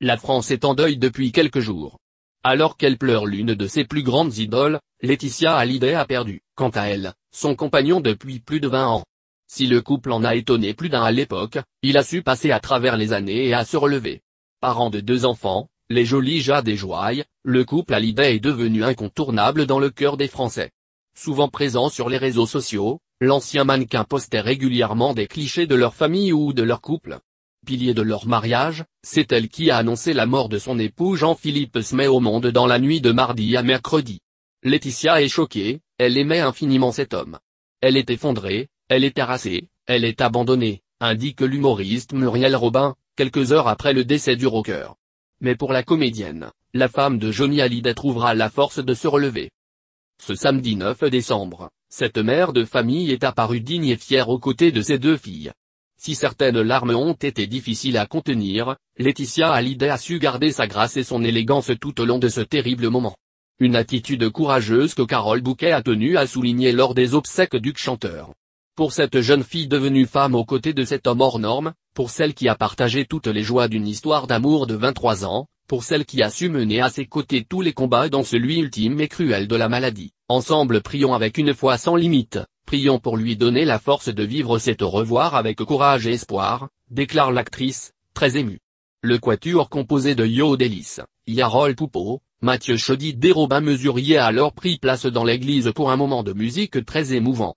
La France est en deuil depuis quelques jours. Alors qu'elle pleure l'une de ses plus grandes idoles, Laetitia Hallyday a perdu, quant à elle, son compagnon depuis plus de 20 ans. Si le couple en a étonné plus d'un à l'époque, il a su passer à travers les années et à se relever. Parents de deux enfants, les jolis Jade et Joaille, le couple Hallyday est devenu incontournable dans le cœur des Français. Souvent présent sur les réseaux sociaux, l'ancien mannequin postait régulièrement des clichés de leur famille ou de leur couple pilier de leur mariage, c'est elle qui a annoncé la mort de son époux Jean-Philippe Smet au monde dans la nuit de mardi à mercredi. Laetitia est choquée, elle aimait infiniment cet homme. Elle est effondrée, elle est harassée, elle est abandonnée, indique l'humoriste Muriel Robin, quelques heures après le décès du rocker. Mais pour la comédienne, la femme de Johnny Hallyday trouvera la force de se relever. Ce samedi 9 décembre, cette mère de famille est apparue digne et fière aux côtés de ses deux filles. Si certaines larmes ont été difficiles à contenir, Laetitia Hallyday a su garder sa grâce et son élégance tout au long de ce terrible moment. Une attitude courageuse que Carole Bouquet a tenue à souligner lors des obsèques du chanteur. Pour cette jeune fille devenue femme aux côtés de cet homme hors norme, pour celle qui a partagé toutes les joies d'une histoire d'amour de 23 ans, pour celle qui a su mener à ses côtés tous les combats dans celui ultime et cruel de la maladie, ensemble prions avec une foi sans limite, Prions pour lui donner la force de vivre cet au revoir avec courage et espoir, déclare l'actrice, très émue. Le quatuor composé de Yo Delis, Yarol Poupeau, Mathieu Chaudy Robin mesurier a alors pris place dans l'église pour un moment de musique très émouvant.